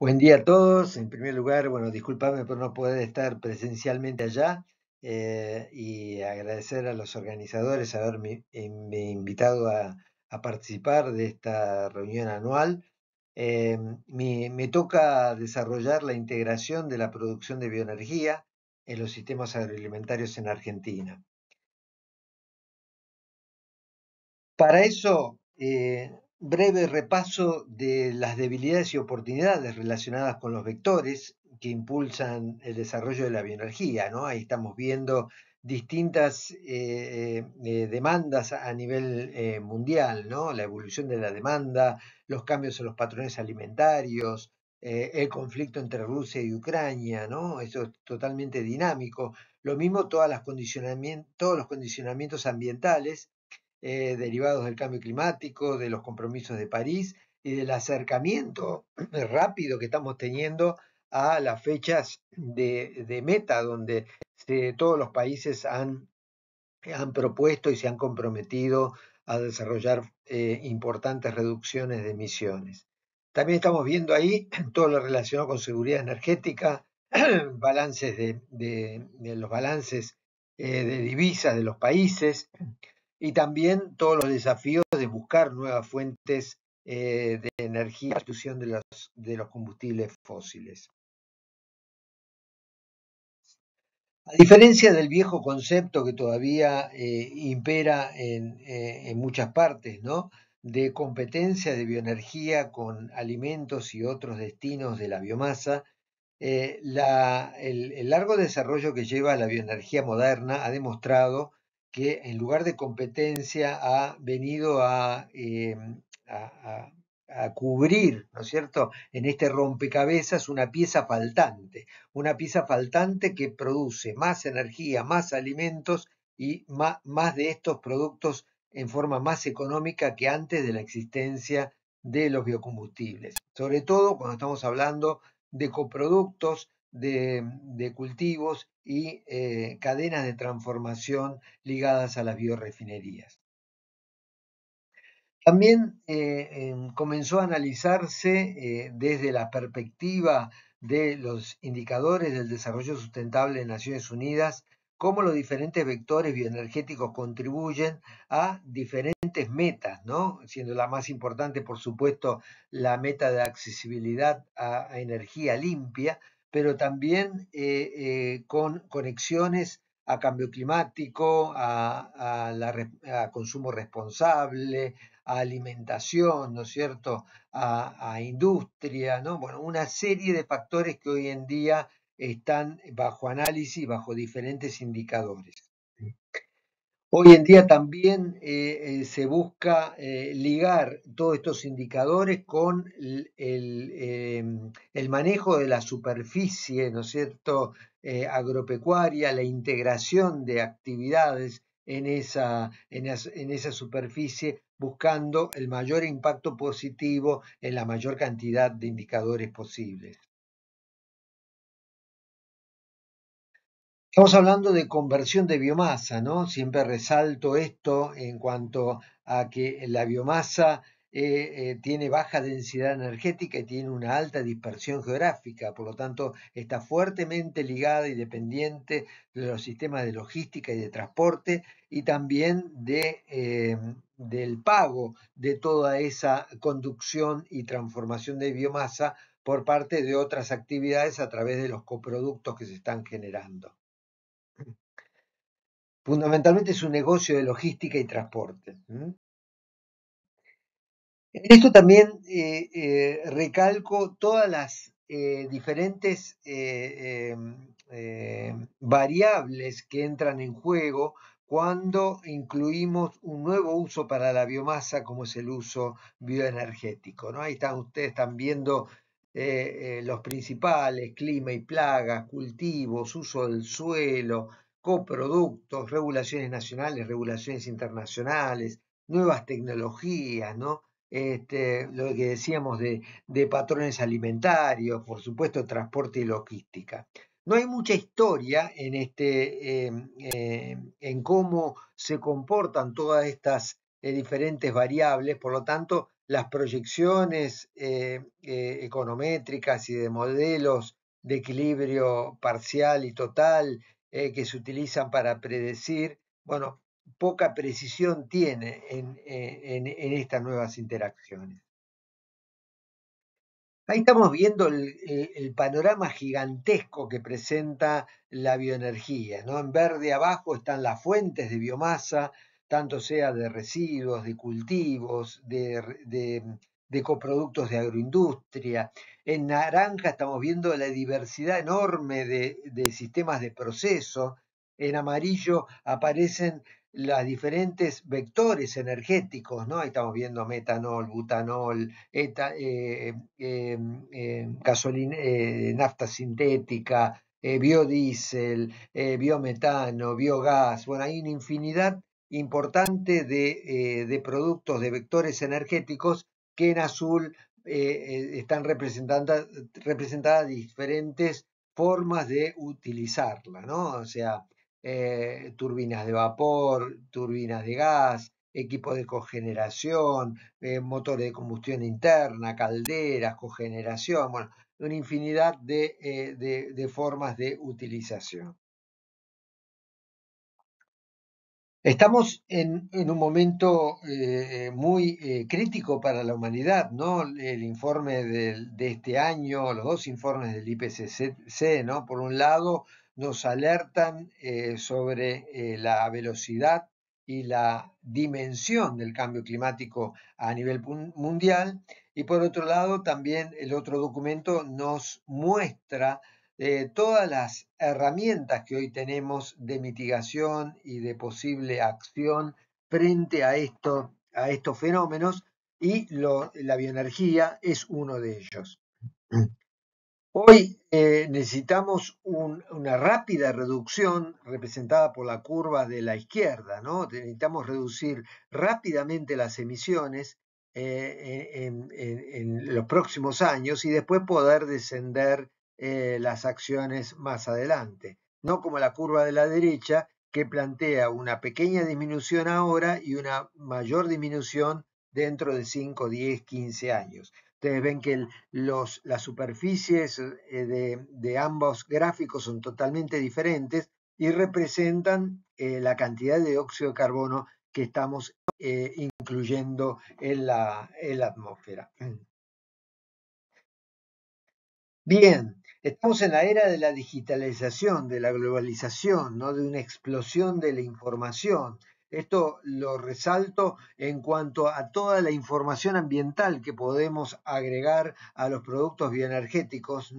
Buen día a todos. En primer lugar, bueno, disculpadme por no poder estar presencialmente allá eh, y agradecer a los organizadores haberme, eh, invitado a, participar de esta reunión anual. Eh, me, toca desarrollar la integración de la producción de bioenergía en los sistemas agroalimentarios en Argentina. Para eso, breve repaso de las debilidades y oportunidades relacionadas con los vectores que impulsan el desarrollo de la bioenergía. ¿no? Ahí estamos viendo distintas eh, eh, eh, demandas a nivel mundial, ¿no? la evolución de la demanda, los cambios en los patrones alimentarios, el conflicto entre Rusia y Ucrania, ¿no? eso es totalmente dinámico. Lo mismo todos los condicionamientos ambientales eh, derivados del cambio climático, de los compromisos de París y del acercamiento rápido que estamos teniendo a las fechas de, meta, donde eh, todos los países han, propuesto y se han comprometido a desarrollar eh, importantes reducciones de emisiones. También estamos viendo ahí todo lo relacionado con seguridad energética, balances de, los balances de divisas de los países, y también todos los desafíos de buscar nuevas fuentes eh, de energía, sustitución de los, de los combustibles fósiles. A diferencia del viejo concepto que todavía eh, impera eh, en, muchas partes, ¿no? de competencia de bioenergía con alimentos y otros destinos de la biomasa, el, el, largo desarrollo que lleva la bioenergía moderna ha demostrado que en lugar de competencia ha venido eh, a, cubrir, ¿no es cierto?, en este rompecabezas una pieza faltante, una pieza faltante que produce más energía, más alimentos y más de estos productos en forma más económica que antes de la existencia de los biocombustibles, sobre todo cuando estamos hablando de coproductos de, cultivos y eh, cadenas de transformación ligadas a las biorefinerías. También eh, em, comenzó a analizarse eh, desde la perspectiva de los indicadores del desarrollo sustentable de Naciones Unidas cómo los diferentes vectores bioenergéticos contribuyen a diferentes metas, Siendo la más importante, por supuesto, la meta de accesibilidad a energía limpia, pero también eh, eh, con conexiones a cambio climático, a, consumo responsable, a alimentación, ¿no es cierto?, a, a, industria, ¿no? Bueno, una serie de factores que hoy en día están bajo análisis, bajo diferentes indicadores. Hoy en día también eh, eh, se busca eh, ligar todos estos indicadores con el, em, manejo de la superficie, ¿no cierto?, agropecuaria, la integración de actividades en esa superficie, buscando el mayor impacto positivo en la mayor cantidad de indicadores posibles. Estamos hablando de conversión de biomasa, ¿no? Siempre resalto esto en cuanto a que la biomasa eh, eh, tiene baja densidad energética y tiene una alta dispersión geográfica, por lo tanto está fuertemente ligada y dependiente de los sistemas de logística y de transporte y también em, del pago de toda esa conducción y transformación de biomasa por parte de otras actividades a través de los coproductos que se están generando. Fundamentalmente es un negocio de logística y transporte. En esto también eh, eh, recalco todas las eh, diferentes em, variables que entran en juego cuando incluimos un nuevo uso para la biomasa como es el uso bioenergético. Ahí están, ustedes están viendo los principales, clima y plagas, cultivos, uso del suelo, coproductos, regulaciones nacionales, regulaciones internacionales, nuevas tecnologías, este, lo que decíamos de, patrones alimentarios, por supuesto, transporte y logística. No hay mucha historia en, este, em, em, cómo se comportan todas estas eh, diferentes variables, por lo tanto, las proyecciones eh, eh, econométricas y de modelos de equilibrio parcial y total eh, que se utilizan para predecir, bueno, poca precisión tiene en, eh, estas nuevas interacciones. Ahí estamos viendo el, panorama gigantesco que presenta la bioenergía. ¿no? En verde abajo están las fuentes de biomasa, tanto sea de residuos, de cultivos, de, de de coproductos de agroindustria. En naranja estamos viendo la diversidad enorme de, sistemas de proceso. En amarillo aparecen los diferentes vectores energéticos, ¿no? estamos viendo metanol, butanol, eh, em, em, gasolina, eh, nafta sintética, eh, biodiesel, biometano, biogás. Bueno, hay una infinidad importante de productos, de vectores energéticos que en azul eh, eh, están representadas, diferentes formas de utilizarla, ¿no? O sea, eh, turbinas de vapor, turbinas de gas, equipos de cogeneración, motores de combustión interna, calderas, cogeneración, bueno, una infinidad de formas de utilización. Estamos en, un momento eh, muy eh, crítico para la humanidad, ¿no? El informe de, este año, los dos informes del IPCC, ¿no? Por un lado, nos alertan eh, sobre la velocidad y la dimensión del cambio climático a nivel mundial. Y por otro lado, también el otro documento nos muestra eh, todas las herramientas que hoy tenemos de mitigación y de posible acción frente a, a estos fenómenos y la bioenergía es uno de ellos. Hoy eh, necesitamos una rápida reducción representada por la curva de la izquierda, ¿no? Necesitamos reducir rápidamente las emisiones eh, en, en los próximos años y después poder descender eh, las acciones más adelante. No como la curva de la derecha, que plantea una pequeña disminución ahora y una mayor disminución dentro de 5, 10, 15 años. Ustedes ven que las superficies eh, de, ambos gráficos son totalmente diferentes y representan eh, la cantidad de óxido de carbono que estamos incluyendo en la atmósfera. Bien, Estamos en la era de la digitalización, de la globalización, ¿no? de una explosión de la información. Esto lo resalto en cuanto a toda la información ambiental que podemos agregar a los productos bioenergéticos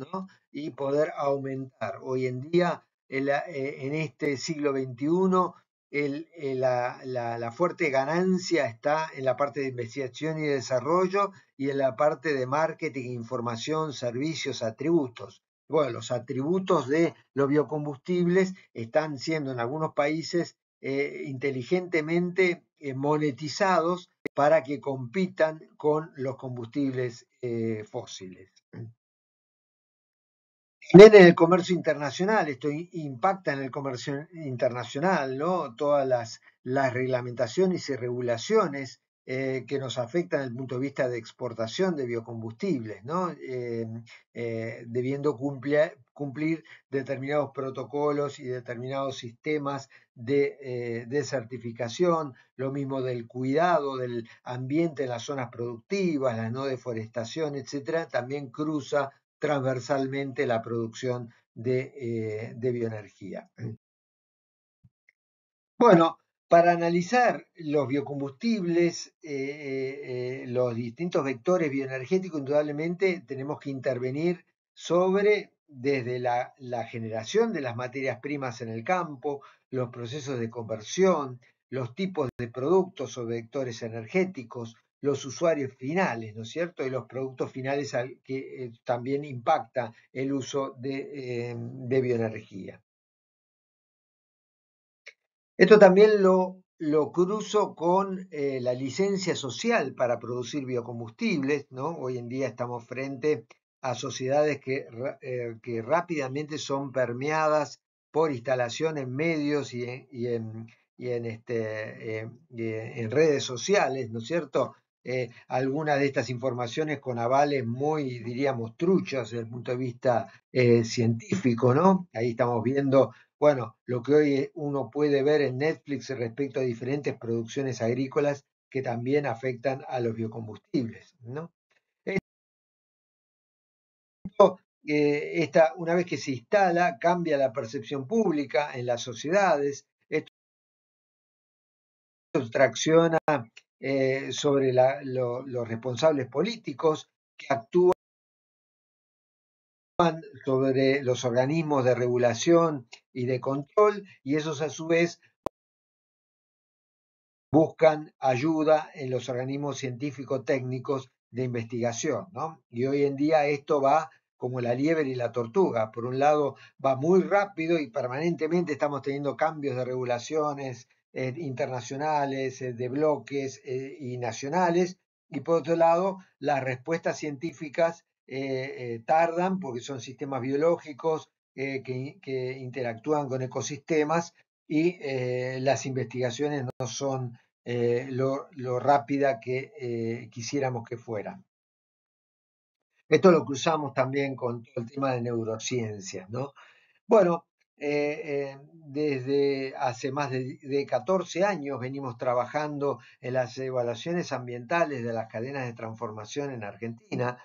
y poder aumentar. Hoy en día, en, eh, este siglo XXI, eh, la, fuerte ganancia está en la parte de investigación y desarrollo y en la parte de marketing, información, servicios, atributos bueno, los atributos de los biocombustibles están siendo en algunos países eh, inteligentemente eh, monetizados para que compitan con los combustibles eh, fósiles. en el comercio internacional, esto impacta en el comercio internacional, ¿no? Todas las reglamentaciones y regulaciones eh, que nos afecta desde el punto de vista de exportación de biocombustibles, eh, eh, debiendo cumplir, determinados protocolos y determinados sistemas de, certificación, lo mismo del cuidado del ambiente en las zonas productivas, la no deforestación, etcétera, también cruza transversalmente la producción de bioenergía. Bueno, para analizar los biocombustibles, eh, eh, los distintos vectores bioenergéticos, indudablemente tenemos que intervenir sobre desde la, generación de las materias primas en el campo, los procesos de conversión, los tipos de productos o vectores energéticos, los usuarios finales, ¿no es cierto? Y los productos finales que eh, también impacta el uso de bioenergía. Esto también lo, lo cruzo con eh, la licencia social para producir biocombustibles, ¿no? Hoy en día estamos frente a sociedades que, eh, que rápidamente son permeadas por instalaciones, medios y en, y en, este, eh, en redes sociales, ¿no es cierto? algunas de estas informaciones con avales muy, diríamos, truchas desde el punto de vista científico, ¿no? Ahí estamos viendo bueno, lo que hoy uno puede ver en Netflix respecto a diferentes producciones agrícolas que también afectan a los biocombustibles, ¿no? esta, una vez que se instala, cambia la percepción pública en las sociedades, esto tracciona eh, sobre los responsables políticos que actúan sobre los organismos de regulación y de control y esos a su vez buscan ayuda en los organismos científico-técnicos de investigación. Y hoy en día esto va como la liebre y la tortuga. Por un lado va muy rápido y permanentemente estamos teniendo cambios de regulaciones eh, internacionales, eh, de bloques eh, y nacionales. Y por otro lado, las respuestas científicas eh, eh, tardan porque son sistemas biológicos eh, que, interactúan con ecosistemas y las investigaciones no son lo, rápida que quisiéramos que fueran. Esto lo cruzamos también con todo el tema de neurociencias, ¿no? Bueno, desde hace más de, 14 años venimos trabajando en las evaluaciones ambientales de las cadenas de transformación en Argentina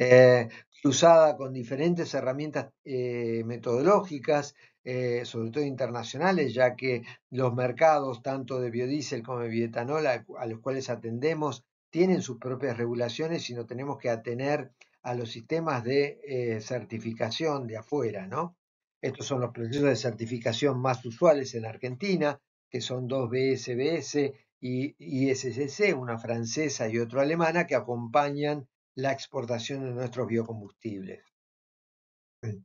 eh, cruzada con diferentes herramientas eh, metodológicas, eh, sobre todo internacionales, ya que los mercados, tanto de biodiesel como de bioetanol, a, los cuales atendemos, tienen sus propias regulaciones y no tenemos que atener a los sistemas de eh, certificación de afuera, ¿no? Estos son los procesos de certificación más usuales en Argentina, que son dos BSBS y scc una francesa y otra alemana, que acompañan la exportación de nuestros biocombustibles. Mm.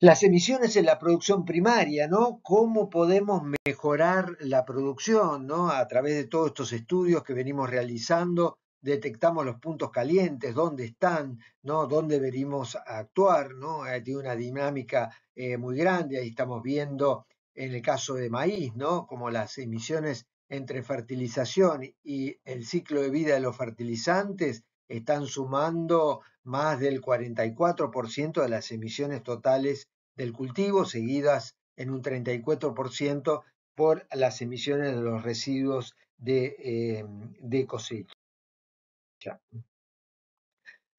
Las emisiones en la producción primaria, ¿no? ¿Cómo podemos mejorar la producción, ¿no? A través de todos estos estudios que venimos realizando, detectamos los puntos calientes, dónde están, ¿no? Dónde venimos a actuar, ¿no? tiene una dinámica eh, muy grande, ahí estamos viendo en el caso de maíz, ¿no? Como las emisiones entre fertilización y el ciclo de vida de los fertilizantes están sumando más del 44% de las emisiones totales del cultivo, seguidas en un 34% por las emisiones de los residuos eh, de, cosecha.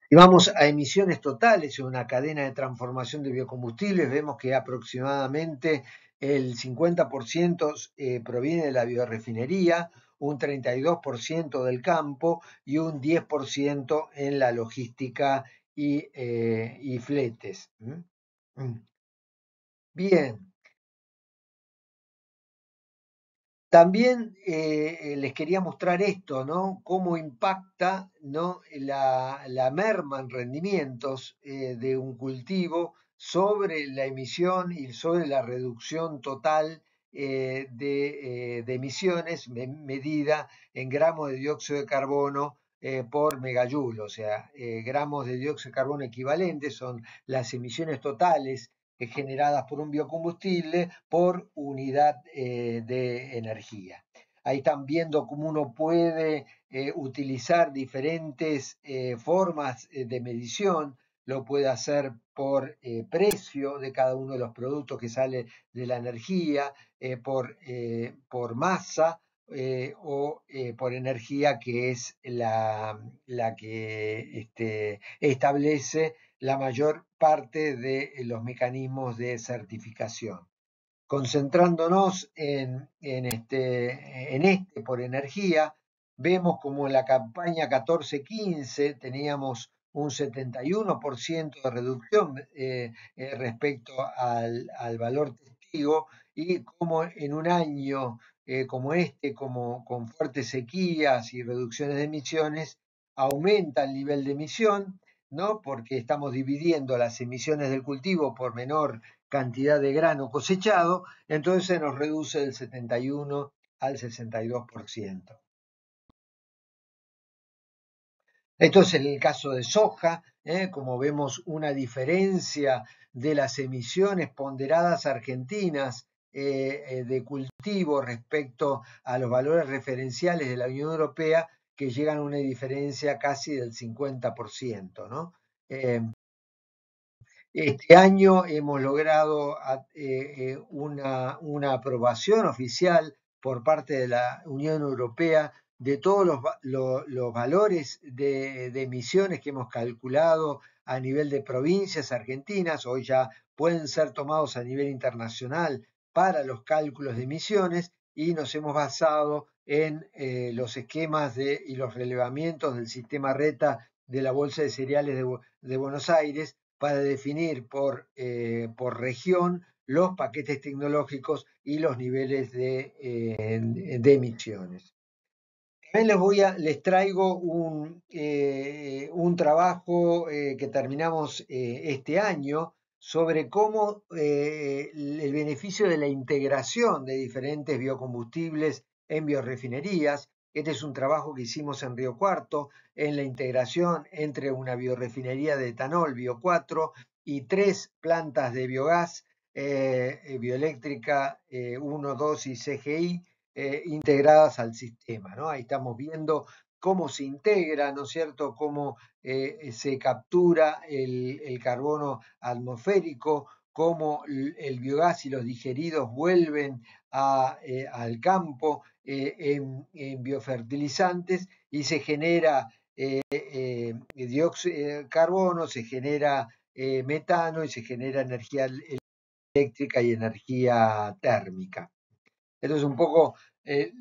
Y vamos a emisiones totales en una cadena de transformación de biocombustibles. Vemos que aproximadamente el 50% eh, proviene de la biorefinería, un 32% del campo y un 10% en la logística y, eh, fletes. Mm. Bien. También eh, les quería mostrar esto, ¿no? Cómo impacta ¿no? la, la merma en rendimientos eh, de un cultivo sobre la emisión y sobre la reducción total eh, eh, de, emisiones medida en gramos de dióxido de carbono eh, por megajoule, o sea, gramos de dióxido de carbono equivalentes son las emisiones totales generadas por un biocombustible por unidad de energía. Ahí están viendo cómo uno puede utilizar diferentes formas de medición lo puede hacer por eh, precio de cada uno de los productos que sale de la energía, eh, por, eh, por, masa o por energía que es la, la que este, establece la mayor parte de los mecanismos de certificación. Concentrándonos en, este, en este por energía, vemos como en la campaña 14-15 teníamos un 71% de reducción eh, eh, respecto al, valor testigo y como en un año eh, como este, como con fuertes sequías y reducciones de emisiones, aumenta el nivel de emisión, ¿no? porque estamos dividiendo las emisiones del cultivo por menor cantidad de grano cosechado, entonces se nos reduce del 71 al 62%. es en el caso de soja, ¿eh? como vemos una diferencia de las emisiones ponderadas argentinas eh, eh, de cultivo respecto a los valores referenciales de la Unión Europea, que llegan a una diferencia casi del 50%. este año hemos logrado una aprobación oficial por parte de la Unión Europea de todos los, valores de, emisiones que hemos calculado a nivel de provincias argentinas, hoy ya pueden ser tomados a nivel internacional para los cálculos de emisiones y nos hemos basado en eh, los esquemas de, y los relevamientos del sistema RETA de la Bolsa de Cereales de, Buenos Aires para definir eh, por, región los paquetes tecnológicos y los niveles de, emisiones. Eh, también les voy a, les traigo un, eh, un trabajo eh, que terminamos eh, este año sobre cómo el beneficio de la integración de diferentes biocombustibles en biorefinerías. Este es un trabajo que hicimos en Río Cuarto, en la integración entre una biorefinería de etanol, Bio 4, y tres plantas de biogás, bioeléctrica 1, 2 y CGI, eh, integradas al sistema, ¿no? Ahí estamos viendo cómo se integra, ¿no es cierto?, cómo eh, eh, se captura el, carbono atmosférico, cómo el, biogás y los digeridos vuelven al campo en, biofertilizantes y se genera dióxido, de carbono, se genera metano y se genera energía eléctrica y energía térmica es un poco eh,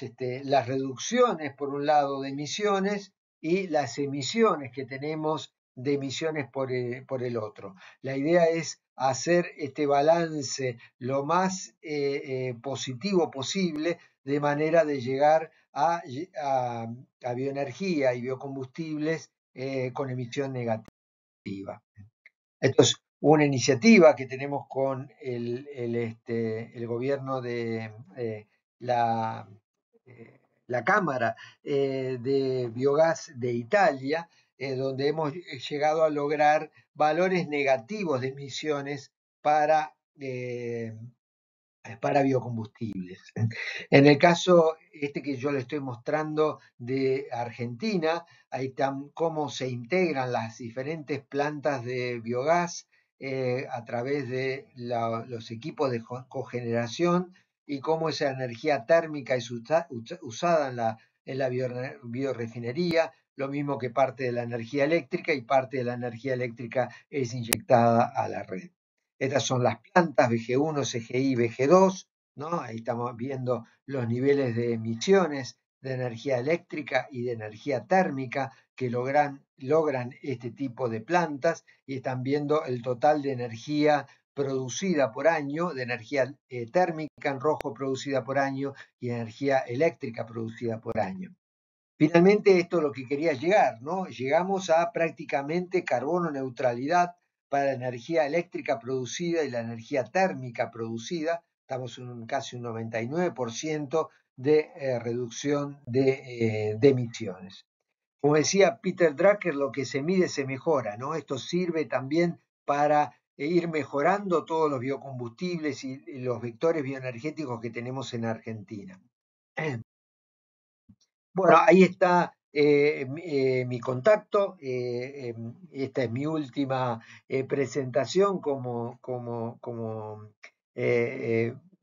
este, las reducciones, por un lado, de emisiones y las emisiones que tenemos de emisiones por eh, el, otro. La idea es hacer este balance lo más eh, positivo posible de manera de llegar a, bioenergía y biocombustibles con emisión negativa. Entonces, una iniciativa que tenemos con el, este, el gobierno de eh, la, eh, la, Cámara eh, de Biogás de Italia, donde hemos llegado a lograr valores negativos de emisiones para, para biocombustibles. En el caso este que yo le estoy mostrando de Argentina, ahí están cómo se integran las diferentes plantas de biogás eh, a través de los equipos de cogeneración y cómo esa energía térmica es usada en la, biorefinería, lo mismo que parte de la energía eléctrica y parte de la energía eléctrica es inyectada a la red. Estas son las plantas BG1, CGI, BG2, ¿no? Ahí estamos viendo los niveles de emisiones de energía eléctrica y de energía térmica que logran, logran este tipo de plantas y están viendo el total de energía producida por año, de energía eh, térmica en rojo producida por año y energía eléctrica producida por año. Finalmente, esto es lo que quería llegar, ¿no? Llegamos a prácticamente carbono neutralidad para la energía eléctrica producida y la energía térmica producida. Estamos en casi un 99% de eh, reducción eh, de, emisiones. Como decía Peter Drucker, lo que se mide se mejora, ¿no? Esto sirve también para eh, ir mejorando todos los biocombustibles y, los vectores bioenergéticos que tenemos en Argentina. Bueno, ahí está mi contacto. Em, esta es mi última presentación como, como, como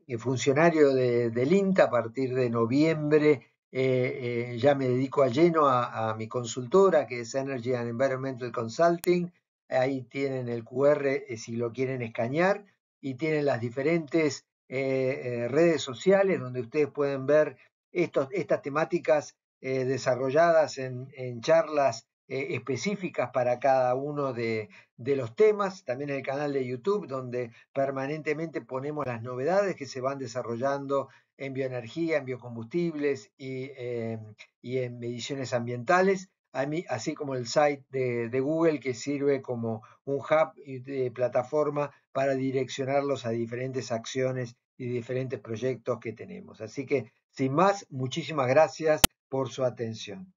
eh, funcionario de, del INTA a partir de noviembre. Eh, eh, ya me dedico a lleno a, mi consultora, que es Energy and Environmental Consulting. Ahí tienen el QR si lo quieren escanear y tienen las diferentes redes sociales donde ustedes pueden ver estos, estas temáticas desarrolladas en charlas eh, específicas para cada uno de, los temas, también el canal de YouTube donde permanentemente ponemos las novedades que se van desarrollando en bioenergía, en biocombustibles y, em, en mediciones ambientales, así como el site de, Google que sirve como un hub y de plataforma para direccionarlos a diferentes acciones y diferentes proyectos que tenemos. Así que, sin más, muchísimas gracias por su atención.